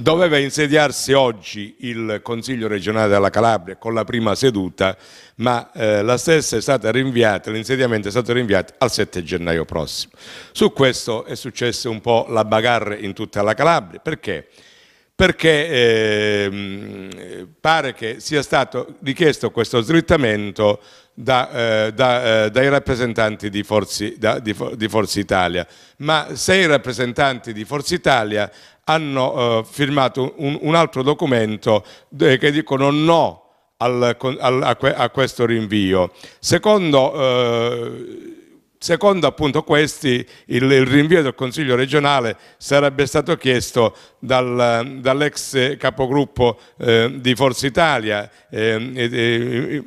doveva insediarsi oggi il Consiglio regionale della Calabria con la prima seduta, ma eh, la stessa è stata rinviata, l'insediamento è stato rinviato al 7 gennaio prossimo. Su questo è successa un po' la bagarre in tutta la Calabria, perché? perché eh, pare che sia stato richiesto questo slittamento da, eh, da, eh, dai rappresentanti di, Forzi, da, di, di, Forza Italia, ma sei rappresentanti di Forza Italia hanno eh, firmato un, un, altro documento che dicono no al, al, a, que, a, questo rinvio. Secondo eh, Secondo appunto questi, il, il, rinvio del Consiglio regionale sarebbe stato chiesto dal, dall'ex capogruppo eh, di Forza Italia, eh, eh,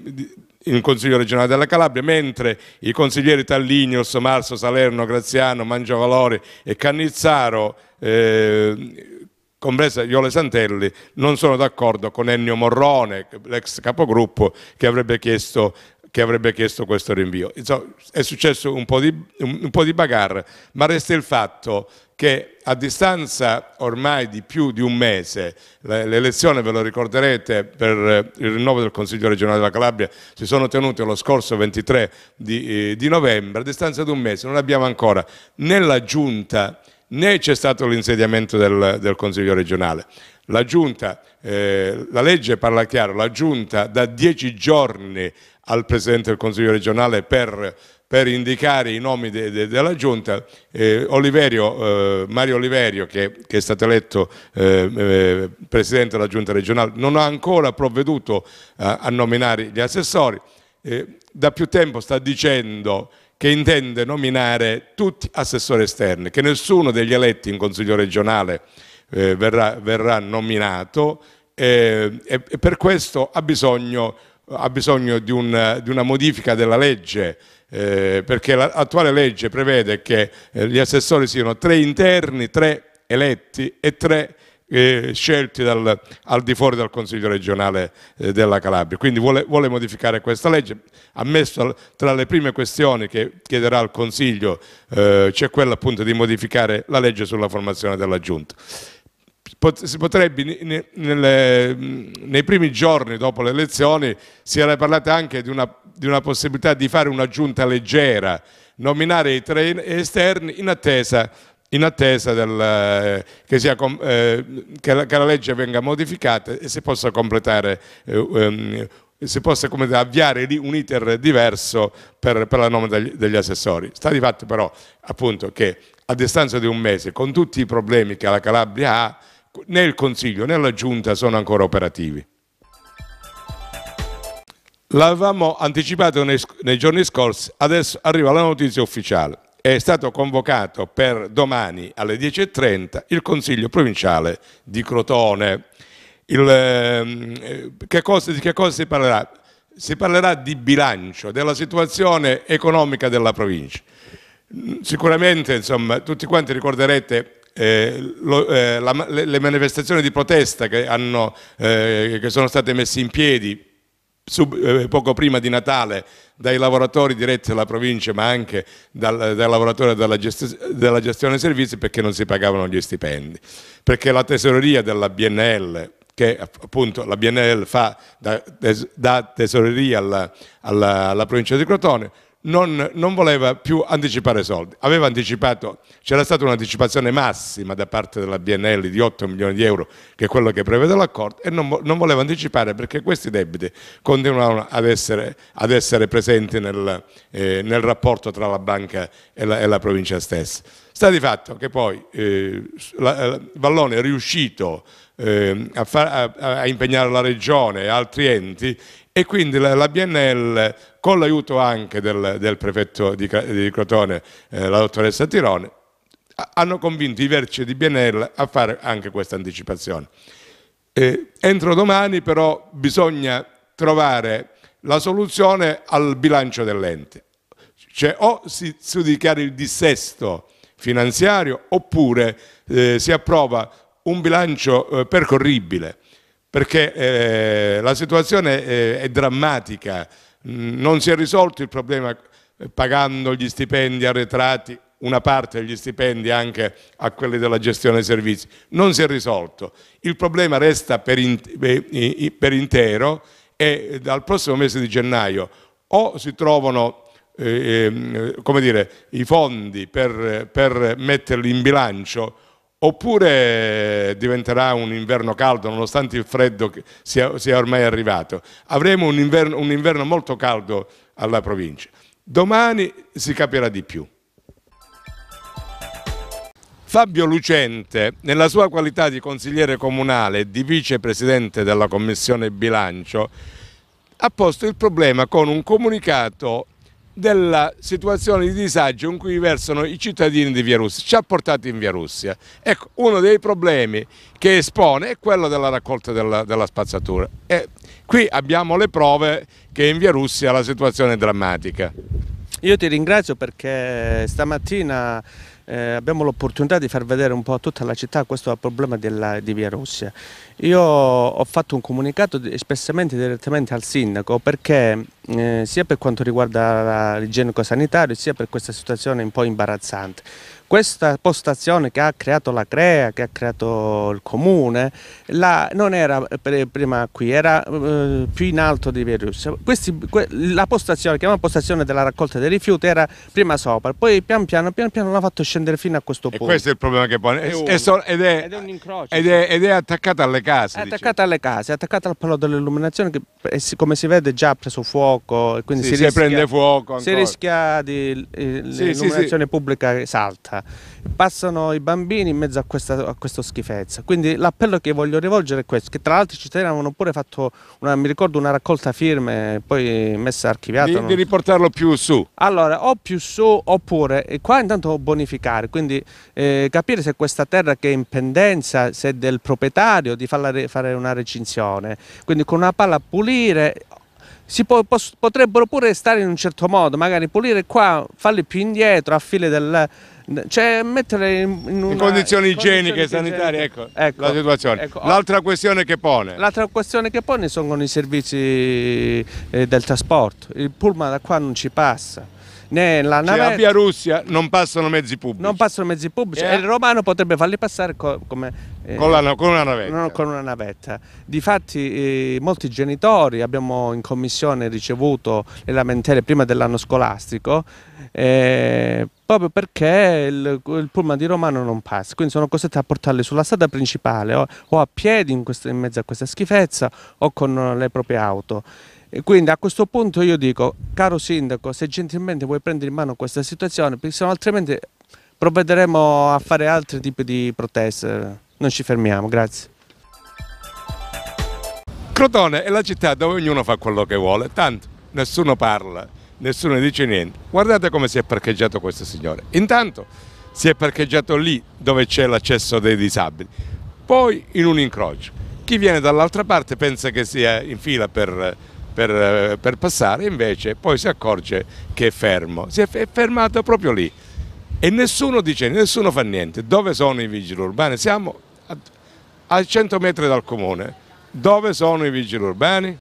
in Consiglio regionale della Calabria, mentre i consiglieri Tallinius, Marso, Salerno, Graziano, Mangiavalori e Cannizzaro, eh, compresa Iole Santelli, non sono d'accordo con Ennio Morrone, l'ex capogruppo, che avrebbe chiesto che avrebbe chiesto questo rinvio. Insomma, è successo un po, di, un po' di bagarre, ma resta il fatto che a distanza ormai di più di un mese, l'elezione ve lo ricorderete per eh, il rinnovo del Consiglio regionale della Calabria si sono tenute lo scorso 23 di, eh, di novembre, a distanza di un mese non abbiamo ancora né la giunta né c'è stato l'insediamento del, del, Consiglio regionale. La, giunta, eh, la legge parla chiaro, la giunta da dieci giorni al Presidente del Consiglio regionale per, per indicare i nomi de, de, della Giunta, eh, Oliverio, eh, Mario Oliverio che, che, è stato eletto eh, eh Presidente della Giunta regionale non ha ancora provveduto eh, a nominare gli assessori, eh, da più tempo sta dicendo che intende nominare tutti assessori esterni, che nessuno degli eletti in Consiglio regionale verrà, verrà, nominato e per questo ha bisogno ha bisogno di, un, di una modifica della legge eh, perché l'attuale legge prevede che eh, gli assessori siano tre interni, tre eletti e tre eh, scelti dal, al di fuori dal Consiglio regionale eh, della Calabria. Quindi vuole, vuole, modificare questa legge. ha messo tra le prime questioni che chiederà il Consiglio eh, c'è quella appunto di modificare la legge sulla formazione della Giunta pot si potrebbe, ne nelle, nei primi giorni dopo le elezioni, si era parlato anche di una, di una possibilità di fare una giunta leggera, nominare i tre esterni in attesa in attesa del, che, sia, eh, che, la, che, la, legge venga modificata e si possa completare, eh, um, si possa avviare lì un iter diverso per, per la nomina degli, degli, assessori. Sta di fatto però appunto che a distanza di un mese, con tutti i problemi che la Calabria ha, né il Consiglio né la Giunta sono ancora operativi. L'avevamo anticipato nei, nei giorni scorsi, adesso arriva la notizia ufficiale. È stato convocato per domani alle 10.30 il Consiglio provinciale di Crotone. Il, ehm, eh, che cosa, di che cosa si parlerà? Si parlerà di bilancio, della situazione economica della provincia. Sicuramente, insomma, tutti quanti ricorderete eh, lo, eh, la, le, le, manifestazioni di protesta che, hanno, eh, che, sono state messe in piedi sub, eh, poco prima di Natale dai lavoratori diretti dalla provincia ma anche dal, dai lavoratori della, gest della gestione dei servizi perché non si pagavano gli stipendi, perché la tesoreria della BNL che appunto la BNL fa da, da tesoreria alla, alla, alla provincia di Crotone, non, non, voleva più anticipare soldi, aveva anticipato, c'era stata un'anticipazione massima da parte della BNL di 8 milioni di euro, che è quello che prevede l'accordo, e non, non voleva anticipare perché questi debiti continuavano ad essere, ad essere presenti nel, eh, nel, rapporto tra la banca e la, e la, provincia stessa. Sta di fatto che poi eh, eh Vallone è riuscito eh, a, far, a, a, impegnare la regione e altri enti e quindi la, la BNL con l'aiuto anche del, del, prefetto di, di Crotone, eh, la dottoressa Tirone, hanno convinto i vertici di BNL a fare anche questa anticipazione. Eh, entro domani però bisogna trovare la soluzione al bilancio dell'ente, cioè o si, si dichiara il dissesto finanziario oppure eh, si approva un bilancio eh, percorribile perché eh, la situazione eh, è drammatica non si è risolto il problema eh, pagando gli stipendi arretrati, una parte degli stipendi anche a quelli della gestione dei servizi, non si è risolto. Il problema resta per, intero e dal prossimo mese di gennaio o si trovano eh, ehm, dire, i fondi per, per metterli in bilancio oppure diventerà un inverno caldo nonostante il freddo sia, sia ormai arrivato. Avremo un inverno, un inverno molto caldo alla provincia. Domani si capirà di più. Fabio Lucente, nella sua qualità di consigliere comunale e di vicepresidente della Commissione Bilancio, ha posto il problema con un comunicato della situazione di disagio in cui versano i cittadini di Via Russia, ci ha portato in Via Russia. Ecco, uno dei problemi che espone è quello della raccolta della, della spazzatura. E qui abbiamo le prove che in Via Russia la situazione è drammatica. Io ti ringrazio perché stamattina eh, abbiamo l'opportunità di far vedere un po' a tutta la città questo è il problema della, di Via Russia. Io ho fatto un comunicato espressamente direttamente al sindaco perché eh, sia per quanto riguarda l'igienico sanitario sia per questa situazione un po' imbarazzante questa postazione che ha creato la CREA, che ha creato il comune, la, non era prima qui, era eh, più in alto di Via Russia. Questi, que, la postazione, che è una postazione della raccolta dei rifiuti, era prima sopra, poi pian piano, pian piano l'ha fatto scendere fino a questo punto. E questo è il problema che pone. È, è, so, ed, è, ed, è un incrocio. Ed è, ed è attaccata alle case. È attaccata alle case, è attaccata al palo dell'illuminazione che eh, come si vede già ha preso fuoco. Quindi sì, si, si rischia, prende fuoco. Ancora. Si rischia di... Eh, l'illuminazione sì, sì, pubblica salta passano i bambini in mezzo a questa a schifezza. Quindi l'appello che voglio rivolgere è questo, che tra l'altro i cittadini avevano pure fatto, una, mi ricordo, una raccolta firme, poi messa archiviata. Di, non... di riportarlo più su. Allora, o più su oppure, e qua intanto bonificare, quindi eh, capire se questa terra che è in pendenza, se è del proprietario, di farla fare una recinzione. Quindi con una palla pulire, si po potrebbero pure stare in un certo modo, magari pulire qua, farli più indietro, a file del... Cioè mettere in, in, una, in condizioni igieniche e sanitarie, ecco, ecco, la situazione. Ecco, oh. L'altra questione che pone? L'altra questione che pone sono i servizi eh, del trasporto. Il pullman da qua non ci passa nella cioè, navetta. Cioè, Via Russia non passano mezzi pubblici. Non passano mezzi pubblici yeah. e il romano potrebbe farli passare co come, eh, con, la, con, una navetta. No, con una navetta. Difatti eh, molti genitori abbiamo in commissione ricevuto le lamentele prima dell'anno scolastico eh, proprio perché il, il pullman di Romano non passa, quindi sono costretti a portarli sulla strada principale o, o a piedi in, questo, in mezzo a questa schifezza o con le proprie auto. E quindi a questo punto io dico, caro sindaco, se gentilmente vuoi prendere in mano questa situazione, perché se altrimenti provvederemo a fare altri tipi di proteste. Non ci fermiamo, grazie. Crotone è la città dove ognuno fa quello che vuole, tanto nessuno parla, nessuno dice niente. Guardate come si è parcheggiato questo signore. Intanto si è parcheggiato lì dove c'è l'accesso dei disabili, poi in un incrocio. Chi viene dall'altra parte pensa che sia in fila per per, eh, per passare, invece poi si accorge che è fermo, si è, fermato proprio lì e nessuno dice, nessuno fa niente. Dove sono i vigili urbani? Siamo a, a 100 metri dal comune. Dove sono i vigili urbani?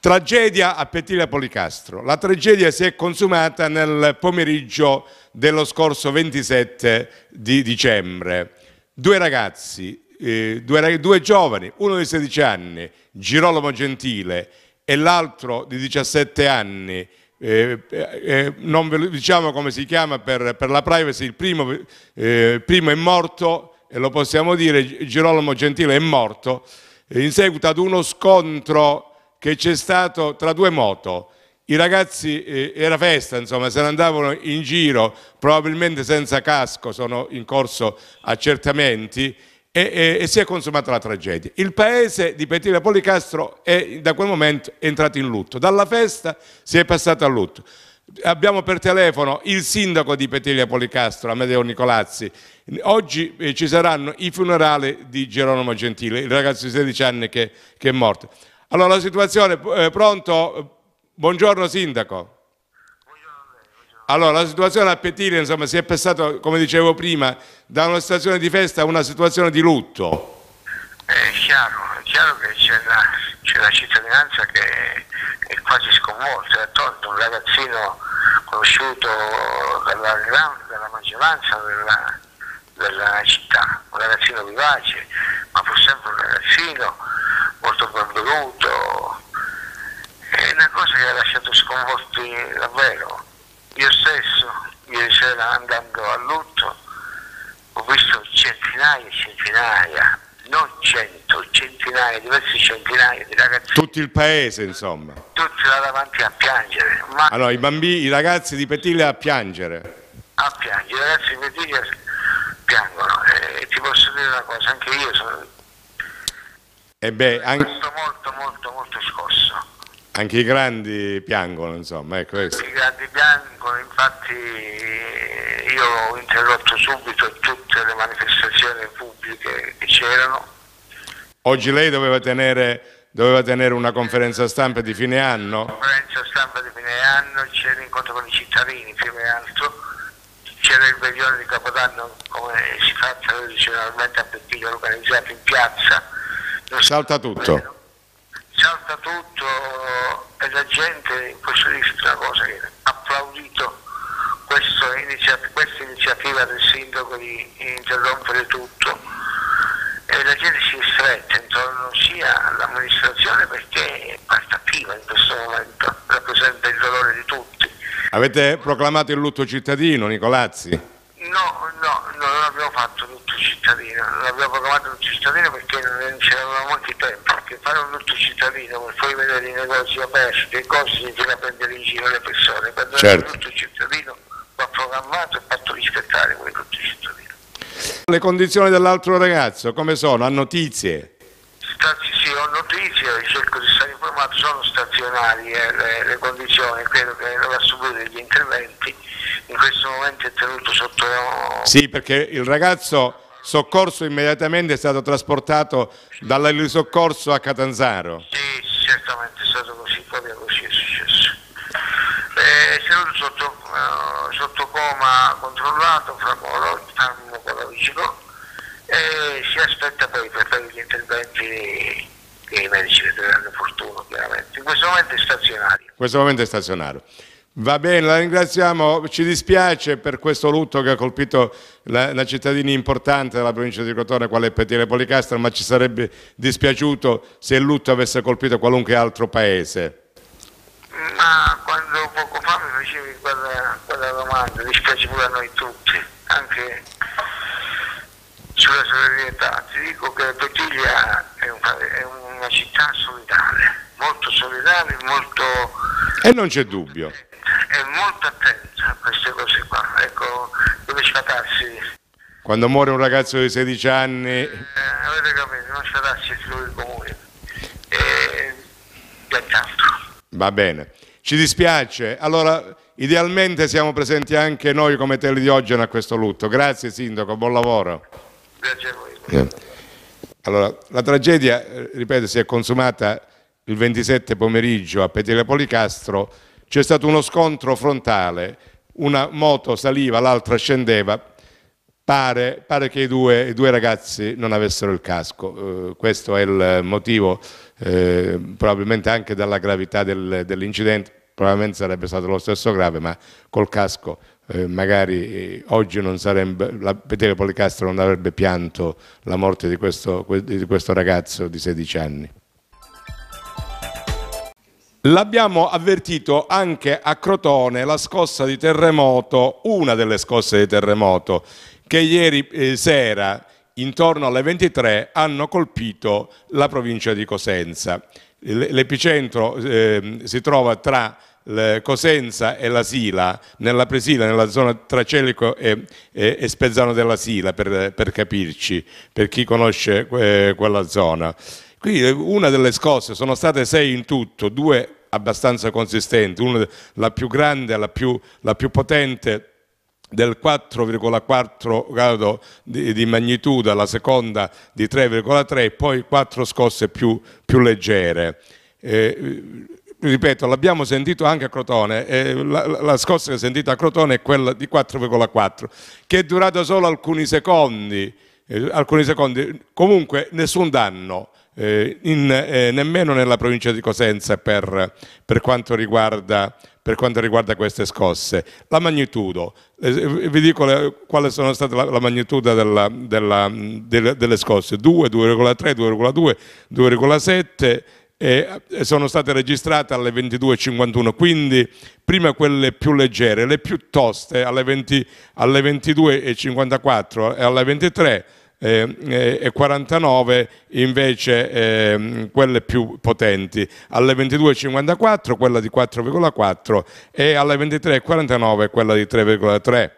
Tragedia a Petile Policastro. La tragedia si è consumata nel pomeriggio dello scorso 27 di dicembre due ragazzi, eh, due, due, giovani, uno di 16 anni, Girolamo Gentile, e l'altro di 17 anni, eh, eh, eh, non ve lo diciamo come si chiama per, per la privacy, il primo, eh, primo, è morto, e lo possiamo dire, Girolamo Gentile è morto, eh, in seguito ad uno scontro che c'è stato tra due moto, i ragazzi eh, era festa, insomma, se ne andavano in giro, probabilmente senza casco, sono in corso accertamenti e, e, e si è consumata la tragedia. Il paese di Petina Policastro è da quel momento entrato in lutto, dalla festa si è passato al lutto. Abbiamo per telefono il sindaco di Peteglia Policastro, Amedeo Nicolazzi. Oggi eh, ci saranno i funerali di Geronimo Gentile, il ragazzo di 16 anni che, che è morto. Allora la situazione, eh, pronto? Buongiorno Sindaco. Allora, la situazione a Petire, insomma, si è passata, come dicevo prima, da una situazione di festa a una situazione di lutto. Eh, è chiaro, è chiaro che c'è la, la, cittadinanza che è, quasi sconvolta, è tolto un ragazzino conosciuto dalla, dalla maggioranza della, della, città, un ragazzino vivace, ma fu sempre un ragazzino molto benvoluto, mi ha lasciato sconvolti davvero. Io stesso, ieri sera andando a lutto, ho visto centinaia e centinaia, non cento, centinaia, diversi centinaia di ragazzi. Tutto il paese, insomma. Tutti là davanti a piangere. Ma... Allora, ah, i bambini, i ragazzi di Petiglia a piangere. A piangere, i ragazzi di Petiglia piangono. Eh, e ti posso dire una cosa, anche io sono... E eh beh, anche... molto, molto, molto scosso. Anche i grandi piangono, insomma, è questo. Ecco, ecco. I grandi piangono, infatti io ho interrotto subito tutte le manifestazioni pubbliche che c'erano. Oggi lei doveva tenere, doveva tenere una conferenza stampa di fine anno? Conferenza stampa di fine anno, c'era l'incontro con i cittadini più che altro, c'era il veglione di Capodanno come si fa tradizionalmente a Peppiglio organizzato in piazza. Non Salta tutto salta tutto e la gente, posso dire una cosa, che ha applaudito iniziativa, questa iniziativa del sindaco di interrompere tutto e la gente si è stretta intorno sia all'amministrazione perché è parte attiva in questo momento, rappresenta il dolore di tutti. Avete proclamato il lutto cittadino, Nicolazzi? No, fatto lutto cittadino, l'abbiamo programmato tutto cittadino perché non ce l'avevamo molti tempo, perché fare un tutto cittadino per poi vedere i negozi aperti, che i si significa prendere in giro le persone, per certo. tutto cittadino va programmato e fatto rispettare quel lutto cittadino. Le condizioni dell'altro ragazzo come sono? Ha notizie? stati, sì, ho notizie, cerco di stare informato, sono stazionarie eh, le, le, condizioni, credo che dovrà subire gli interventi, in questo momento è tenuto sotto... Sì, perché il ragazzo soccorso immediatamente è stato trasportato dall'elisoccorso a Catanzaro. Sì, certamente è stato così, proprio così è successo. Eh, è tenuto sotto, eh, sotto coma controllato, fra farmacologico e si aspetta poi per fare gli interventi che i medici vedranno opportuno chiaramente. In questo momento è stazionario. In questo momento è stazionario. Va bene, la ringraziamo, ci dispiace per questo lutto che ha colpito la, la cittadina importante della provincia di Crotone, quale è Petire Policastro, ma ci sarebbe dispiaciuto se il lutto avesse colpito qualunque altro paese. Ma quando poco fa mi facevi quella, quella domanda, dispiace pure a noi tutti, anche sulla solidarietà, ti dico che la Tottiglia è, un, è una città solidale, molto solidale, molto... E non c'è dubbio. È molto attenta a queste cose qua, ecco, dove spatarsi. Quando muore un ragazzo di 16 anni... Eh, avete capito, non spatarsi sui comuni. E... Piantastro. Va bene, ci dispiace. Allora, idealmente siamo presenti anche noi come Tele di Oggi a questo lutto. Grazie Sindaco, buon lavoro. Grazie a voi. Allora, la tragedia, eh, ripeto, si è consumata il 27 pomeriggio a Petele Policastro, c'è stato uno scontro frontale, una moto saliva, l'altra scendeva, pare, pare che i due, i due, ragazzi non avessero il casco, eh, questo è il motivo, eh, probabilmente anche dalla gravità del, dell'incidente, probabilmente sarebbe stato lo stesso grave, ma col casco eh, magari eh, oggi non sarebbe, la Petele Policastro non avrebbe pianto la morte di questo, di questo ragazzo di 16 anni. L'abbiamo avvertito anche a Crotone, la scossa di terremoto, una delle scosse di terremoto, che ieri eh, sera intorno alle 23 hanno colpito la provincia di Cosenza. L'epicentro eh, si trova tra Cosenza e la Sila, nella Presila, nella zona tra Celico e, e, e Spezzano della Sila, per, per, capirci, per chi conosce eh, quella zona. Quindi eh, una delle scosse, sono state sei in tutto, due abbastanza consistenti, una la più grande, la più, la più potente del 4,4 grado di, di, magnitudo, alla seconda di 3,3 e poi quattro scosse più, più leggere. Eh, ripeto, l'abbiamo sentito anche a Crotone, eh, la, la, scossa che sentita a Crotone è quella di 4,4, che è durata solo alcuni secondi, eh, alcuni secondi. comunque nessun danno eh, in, eh, nemmeno nella provincia di Cosenza per, per, quanto riguarda, per, quanto riguarda, queste scosse. La magnitudo, eh, eh vi dico le, quale sono state la, la magnitudo della, della, delle, delle scosse, 2, 2,3, 2,2, 2,7 eh, sono state registrate alle 22.51, quindi prima quelle più leggere, le più toste alle, 20, alle 22.54 e alle 23 eh, eh, e 49 invece eh, quelle più potenti, alle 22,54 quella di 4,4 e alle 23,49 quella di 3,3.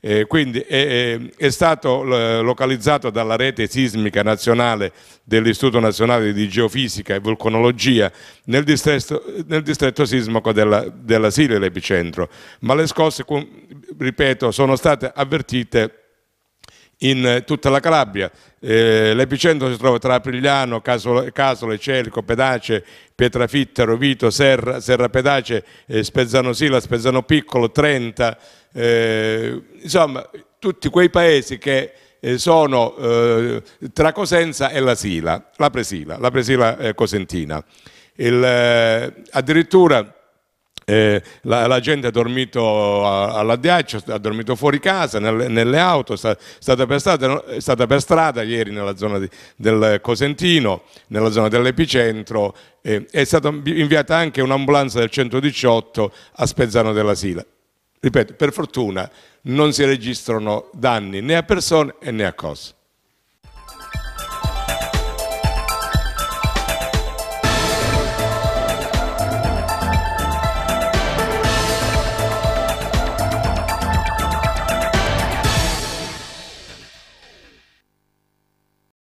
Eh, quindi eh, è, stato localizzato dalla rete sismica nazionale dell'Istituto Nazionale di Geofisica e Vulcanologia nel distretto, nel distretto sismico della, della Siria, l'epicentro, ma le scosse, ripeto, sono state avvertite in eh, tutta la Calabria. Eh, l'epicentro si trova tra Aprigliano, Casole, Casole Cerco, Pedace, Pietrafitta, Rovito, Serra, Serra Pedace, eh, Spezzano Sila, Spezzano Piccolo, Trenta, eh, insomma tutti quei paesi che eh, sono eh, tra Cosenza e la Sila, la Presila, la Presila Cosentina. Il, addirittura eh, la, la, gente ha dormito all'addiaccio, ha dormito fuori casa, nel, nelle auto, è stata, per strada, è stata per strada ieri nella zona di, del Cosentino, nella zona dell'epicentro, eh, è stata inviata anche un'ambulanza del 118 a Spezzano della Sila. Ripeto, per fortuna non si registrano danni né a persone né a cose.